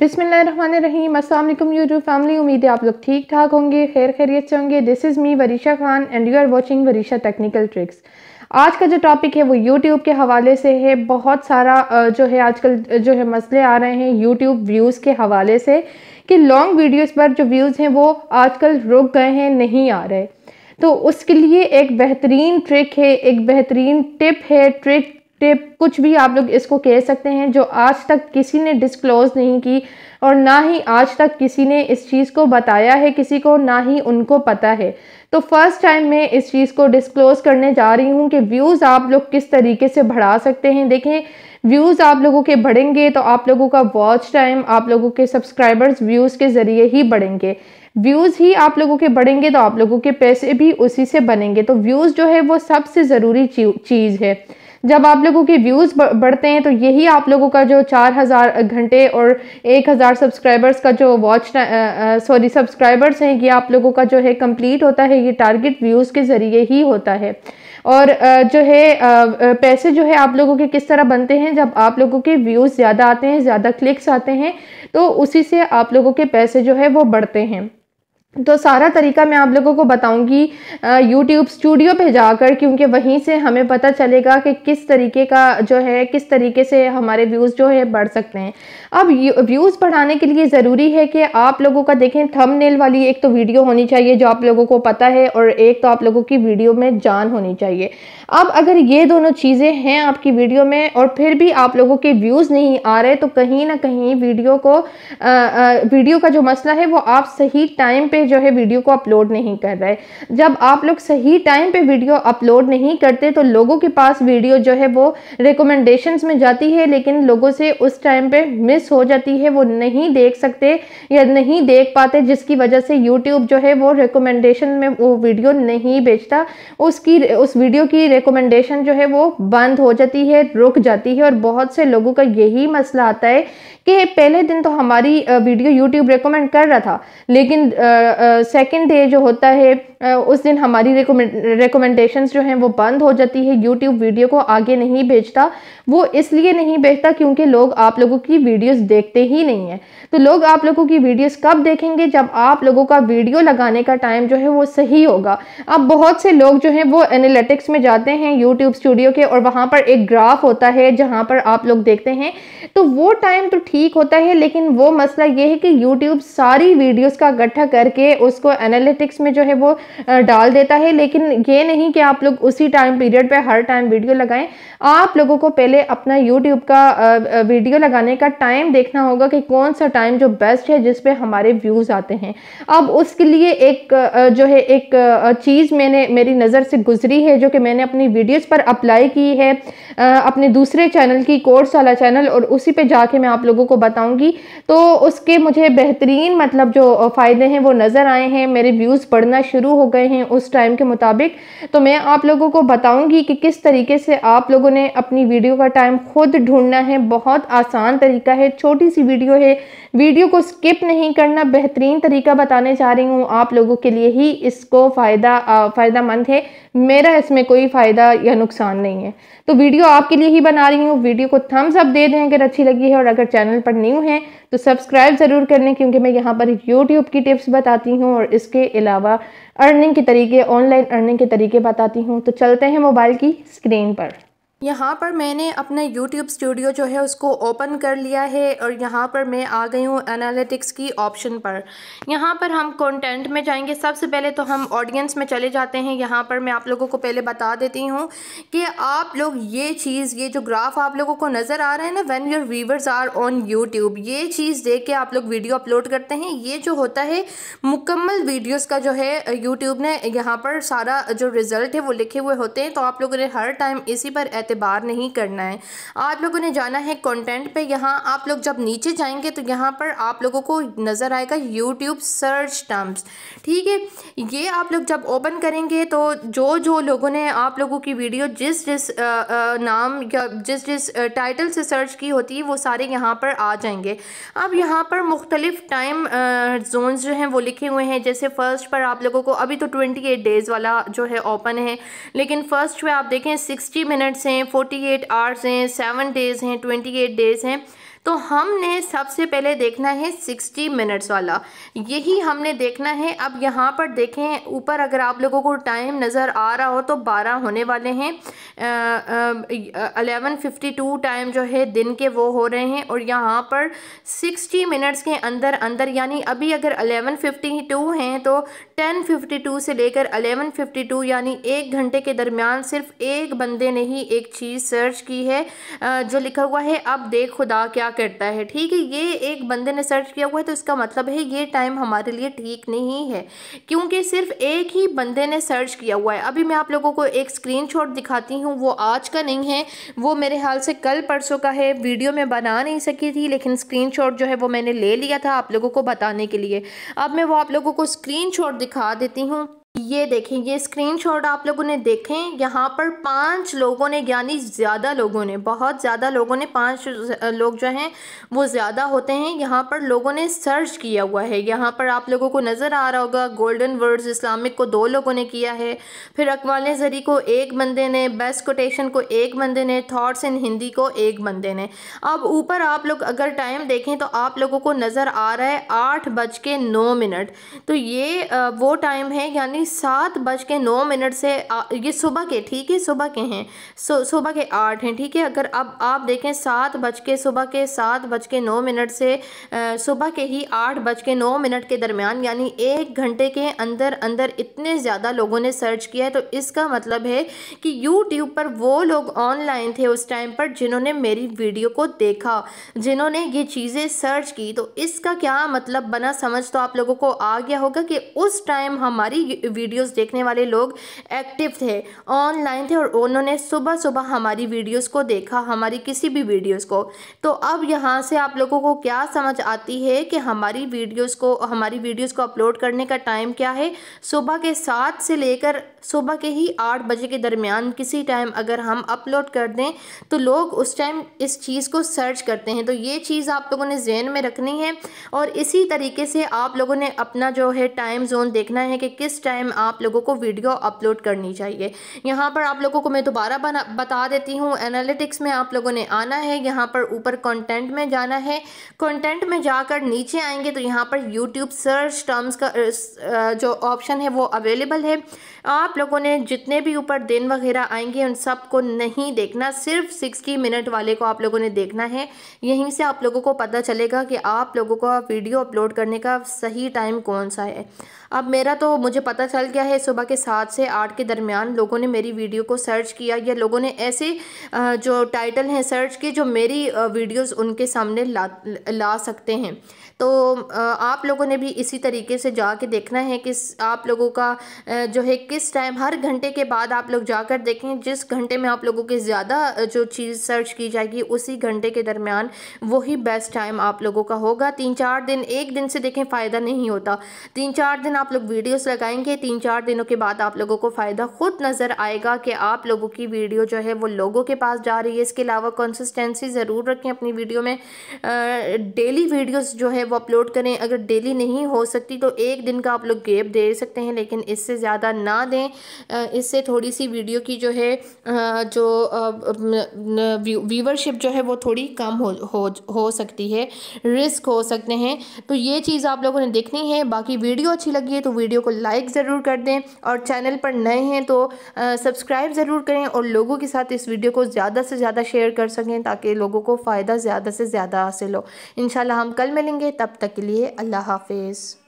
बिसमीम अल्लाम YouTube family उम्मीद है आप लोग ठीक ठाक होंगे खैर खैरियत से होंगे this is me Varisha Khan and you are watching Varisha technical tricks आज का जो टॉपिक है वो यूट्यूब के हवाले से है बहुत सारा जो है आजकल जो है मसले आ रहे हैं यूट्यूब व्यूज़ के हवाले से कि लॉन्ग वीडियोज़ पर जो व्यूज़ हैं वो आजकल रुक गए हैं नहीं आ रहे तो उसके लिए एक बेहतरीन ट्रिक है एक बेहतरीन टिप है ट्रिक टिप कुछ भी आप लोग इसको कह सकते हैं जो आज तक किसी ने डिस्क्लोज नहीं की और ना ही आज तक किसी ने इस चीज़ को बताया है किसी को ना ही उनको पता है तो फर्स्ट टाइम मैं इस चीज़ को डिस्क्लोज करने जा रही हूँ कि व्यूज़ आप लोग किस तरीके से बढ़ा सकते हैं देखें व्यूज़ आप लोगों के बढ़ेंगे तो आप लोगों का वॉच टाइम आप लोगों के सब्सक्राइबर्स व्यूज़ के ज़रिए ही बढ़ेंगे व्यूज़ ही आप लोगों के बढ़ेंगे तो आप लोगों के पैसे भी उसी से बनेंगे तो व्यूज़ जो है वो सबसे ज़रूरी चीज़ है जब आप लोगों के व्यूज़ बढ़ते हैं तो यही आप लोगों का जो चार हज़ार घंटे और एक हज़ार सब्सक्राइबर्स का जो वॉच सॉरी सब्सक्राइबर्स हैं ये आप लोगों का जो है कंप्लीट होता है ये टारगेट व्यूज़ के ज़रिए ही होता है और जो है पैसे जो है आप लोगों के किस तरह बनते हैं जब आप लोगों के व्यूज़ ज़्यादा आते हैं ज़्यादा क्लिक्स आते हैं तो उसी से आप लोगों के पैसे जो है वो बढ़ते हैं तो सारा तरीका मैं आप लोगों को बताऊंगी यूट्यूब स्टूडियो पे जाकर क्योंकि वहीं से हमें पता चलेगा कि किस तरीके का जो है किस तरीके से हमारे व्यूज़ जो है बढ़ सकते हैं अब व्यूज़ बढ़ाने के लिए ज़रूरी है कि आप लोगों का देखें थंबनेल वाली एक तो वीडियो होनी चाहिए जो आप लोगों को पता है और एक तो आप लोगों की वीडियो में जान होनी चाहिए अब अगर ये दोनों चीज़ें हैं आपकी वीडियो में और फिर भी आप लोगों के व्यूज़ नहीं आ रहे तो कहीं ना कहीं वीडियो को वीडियो का जो मसला है वो आप सही टाइम पर जो है वीडियो को अपलोड नहीं कर रहे जब आप लोग सही टाइम पे वीडियो अपलोड नहीं करते तो लोगों के पास वीडियो जो है वो रिकमेंडेशंस में जाती है लेकिन लोगों से उस टाइम पे मिस हो जाती है वो नहीं देख सकते या नहीं देख पाते जिसकी वजह से यूट्यूब जो है वो रिकमेंडेशन में वो वीडियो नहीं बेचता उसकी उस वीडियो की रिकमेंडेशन जो है वो बंद हो जाती है रुक जाती है और बहुत से लोगों का यही मसला आता है कि पहले दिन तो हमारी वीडियो यूट्यूब रिकमेंड कर रहा था लेकिन सेकेंड डे जो होता है उस दिन हमारी रिकमेंडेशंस जो हैं वो बंद हो जाती है यूट्यूब वीडियो को आगे नहीं भेजता वो इसलिए नहीं भेजता क्योंकि लोग आप लोगों की वीडियोस देखते ही नहीं हैं तो लोग आप लोगों की वीडियोस कब देखेंगे जब आप लोगों का वीडियो लगाने का टाइम जो है वो सही होगा अब बहुत से लोग जो हैं वो एनालिटिक्स में जाते हैं यूट्यूब स्टूडियो के और वहाँ पर एक ग्राफ होता है जहाँ पर आप लोग देखते हैं तो वो टाइम तो ठीक होता है लेकिन वो मसला ये है कि यूट्यूब सारी वीडियोज़ का इकट्ठा करके उसको एनालिटिक्स में जो है वो डाल देता है लेकिन ये नहीं कि आप लोग उसी टाइम पीरियड पे हर टाइम वीडियो लगाएं आप लोगों को पहले अपना यूट्यूब का वीडियो लगाने का टाइम देखना होगा कि कौन सा टाइम जो बेस्ट है जिसपे हमारे व्यूज़ आते हैं अब उसके लिए एक जो है एक चीज़ मैंने मेरी नज़र से गुजरी है जो कि मैंने अपनी वीडियोज़ पर अप्लाई की है अपने दूसरे चैनल की कोर्स वाला चैनल और उसी पर जाके मैं आप लोगों को बताऊँगी तो उसके मुझे बेहतरीन मतलब जो फ़ायदे हैं वो नज़र आए हैं मेरे व्यूज़ बढ़ना शुरू हो गए हैं उस टाइम के मुताबिक तो मैं आप लोगों को बताऊंगी कि किस तरीके से आप लोगों ने अपनी वीडियो का टाइम खुद ढूंढना है बहुत आसान तरीका है छोटी सी वीडियो है वीडियो को स्किप नहीं करना बेहतरीन तरीका बताने जा रही हूँ आप लोगों के लिए ही इसको फ़ायदा फ़ायदा है मेरा इसमें कोई फ़ायदा या नुकसान नहीं है तो वीडियो आपके लिए ही बना रही हूँ वीडियो को थम्स अप दे दें अगर अच्छी लगी है और अगर चैनल पर न्यू है तो सब्सक्राइब ज़रूर कर लें क्योंकि मैं यहाँ पर यूट्यूब की टिप्स बताती हूँ और इसके अलावा अर्निंग के तरीके ऑनलाइन अर्निंग के तरीके बताती हूँ तो चलते हैं मोबाइल की स्क्रीन पर यहाँ पर मैंने अपना YouTube स्टूडियो जो है उसको ओपन कर लिया है और यहाँ पर मैं आ गई हूँ एनालिटिक्स की ऑप्शन पर यहाँ पर हम कंटेंट में जाएंगे सबसे पहले तो हम ऑडियंस में चले जाते हैं यहाँ पर मैं आप लोगों को पहले बता देती हूँ कि आप लोग ये चीज़ ये जो ग्राफ आप लोगों को नज़र आ रहा है ना when your viewers are on YouTube ये चीज़ देख के आप लोग वीडियो अपलोड करते हैं ये जो होता है मुकम्मल वीडियोज़ का जो है यूट्यूब ने यहाँ पर सारा जो रिज़ल्ट है वो लिखे हुए होते हैं तो आप लोगों ने हर टाइम इसी पर बार नहीं करना है आप लोगों ने जाना है कंटेंट पे यहाँ आप लोग जब नीचे जाएंगे तो यहाँ पर आप लोगों को नज़र आएगा यूट्यूब सर्च टर्म्स ठीक है ये आप लोग जब ओपन करेंगे तो जो जो लोगों ने आप लोगों की वीडियो जिस जिस आ, आ, नाम या जिस जिस टाइटल से सर्च की होती है वो सारे यहाँ पर आ जाएंगे अब यहाँ पर मुख्तलिफ़ टाइम जोन जो हैं वो लिखे हुए हैं जैसे फ़र्स्ट पर आप लोगों को अभी तो ट्वेंटी एट डेज़ वाला जो है ओपन है लेकिन फ़र्स्ट में आप देखें सिक्सटी मिनट्स हैं हैं फोर्टी एट आवर्स हैं सेवन डेज़ हैं ट्वेंटी एट डेज़ हैं तो हमने सबसे पहले देखना है सिक्सटी मिनट्स वाला यही हमने देखना है अब यहाँ पर देखें ऊपर अगर आप लोगों को टाइम नज़र आ रहा हो तो बारह होने वाले हैं अलेवन फिफ्टी टू टाइम जो है दिन के वो हो रहे हैं और यहाँ पर सिक्सटी मिनट्स के अंदर अंदर यानी अभी अगर अलेवन फिफ्टी टू हैं तो 10:52 से लेकर 11:52 यानी एक घंटे के दरमियान सिर्फ एक बंदे ने ही एक चीज़ सर्च की है जो लिखा हुआ है अब देख खुदा क्या करता है ठीक है ये एक बंदे ने सर्च किया हुआ है तो इसका मतलब है ये टाइम हमारे लिए ठीक नहीं है क्योंकि सिर्फ एक ही बंदे ने सर्च किया हुआ है अभी मैं आप लोगों को एक स्क्रीन दिखाती हूँ वो आज का नहीं है वो मेरे हाल से कल परसों का है वीडियो में बना नहीं सकी थी लेकिन स्क्रीन जो है वो मैंने ले लिया था आप लोगों को बताने के लिए अब मैं वो आप लोगों को स्क्रीन दिखा देती हूँ ये देखें ये स्क्रीनशॉट आप लोगों ने देखें यहाँ पर पांच लोगों ने यानी ज़्यादा लोगों ने बहुत ज़्यादा लोगों ने पांच लोग जो हैं वो ज़्यादा होते हैं यहाँ पर लोगों ने सर्च किया हुआ है यहाँ पर आप लोगों को नज़र आ रहा होगा गोल्डन वर्ड्स इस्लामिक को दो लोगों ने किया है फिर अकवाल जरी को एक बंदे ने बेस्ट कोटेशन को एक बंदे ने थाट्स इन हिंदी को एक बंदे ने अब ऊपर आप लोग अगर टाइम देखें तो आप लोगों को नज़र आ रहा है आठ बज के नौ मिनट तो ये वो टाइम है यानी सात बज के नौ मिनट से आ, ये सुबह के ठीक है सुबह के हैं सुबह के आठ हैं ठीक है अगर अब आप देखें सात बज के सुबह के सात बज के नौ मिनट से सुबह के ही आठ बज के नौ मिनट के दरमियान यानी एक घंटे के अंदर अंदर इतने ज़्यादा लोगों ने सर्च किया है तो इसका मतलब है कि यूट्यूब पर वो लोग ऑनलाइन थे उस टाइम पर जिन्होंने मेरी वीडियो को देखा जिन्होंने ये चीज़ें सर्च की तो इसका क्या मतलब बना समझ तो आप लोगों को आ गया होगा कि उस टाइम हमारी वीडियोस देखने वाले लोग एक्टिव थे ऑनलाइन थे और उन्होंने सुबह सुबह हमारी वीडियोस को देखा हमारी किसी भी वीडियोस को तो अब यहाँ से आप लोगों को क्या समझ आती है कि हमारी वीडियोस को हमारी वीडियोस को अपलोड करने का टाइम क्या है सुबह के सात से लेकर सुबह के ही आठ बजे के दरमियान किसी टाइम अगर हम अपलोड कर दें तो लोग उस टाइम इस चीज़ को सर्च करते हैं तो ये चीज़ आप लोगों ने जहन में रखनी है और इसी तरीके से आप लोगों ने अपना जो है टाइम जोन देखना है कि किस टाइम टाइम आप लोगों को वीडियो अपलोड करनी चाहिए यहाँ पर आप लोगों को मैं दोबारा बता देती हूँ एनालिटिक्स में आप लोगों ने आना है यहाँ पर ऊपर कंटेंट में जाना है कंटेंट में जाकर नीचे आएंगे तो यहाँ पर यूट्यूब सर्च टर्म्स का जो ऑप्शन है वो अवेलेबल है आप लोगों ने जितने भी ऊपर दिन वगैरह आएंगे उन सब को नहीं देखना सिर्फ सिक्सटी मिनट वाले को आप लोगों ने देखना है यहीं से आप लोगों को पता चलेगा कि आप लोगों का वीडियो अपलोड करने का सही टाइम कौन सा है अब मेरा तो मुझे पता चल गया है सुबह के सात से आठ के दरमियान लोगों ने मेरी वीडियो को सर्च किया या लोगों ने ऐसे जो टाइटल हैं सर्च के जो मेरी वीडियोस उनके सामने ला ला सकते हैं तो आप लोगों ने भी इसी तरीके से जा के देखना है कि आप लोगों का जो है किस टाइम हर घंटे के बाद आप लोग जाकर देखें जिस घंटे में आप लोगों की ज़्यादा जो चीज़ सर्च की जाएगी उसी घंटे के दरमियान वही बेस्ट टाइम आप लोगों का होगा तीन चार दिन एक दिन से देखें फ़ायदा नहीं होता तीन चार दिन आप लोग वीडियोस लगाएंगे तीन चार दिनों के बाद आप लोगों को फ़ायदा ख़ुद नज़र आएगा कि आप लोगों की वीडियो जो है वो लोगों के पास जा रही है इसके अलावा कंसिस्टेंसी ज़रूर रखें अपनी वीडियो में डेली वीडियोस जो है वो अपलोड करें अगर डेली नहीं हो सकती तो एक दिन का आप लोग गैप दे सकते हैं लेकिन इससे ज़्यादा ना दें इससे थोड़ी सी वीडियो की जो है जो व्यूवरशिप जो है वो थोड़ी कम हो हो, हो सकती है रिस्क हो सकते हैं तो ये चीज़ आप लोगों ने देखनी है बाकी वीडियो अच्छी लगी है तो वीडियो को लाइक ज़रूर ज़रूर कर दें और चैनल पर नए हैं तो सब्सक्राइब ज़रूर करें और लोगों के साथ इस वीडियो को ज़्यादा से ज़्यादा शेयर कर सकें ताकि लोगों को फ़ायदा ज़्यादा से ज़्यादा हासिल हो इन हम कल मिलेंगे तब तक के लिए अल्लाह हाफिज़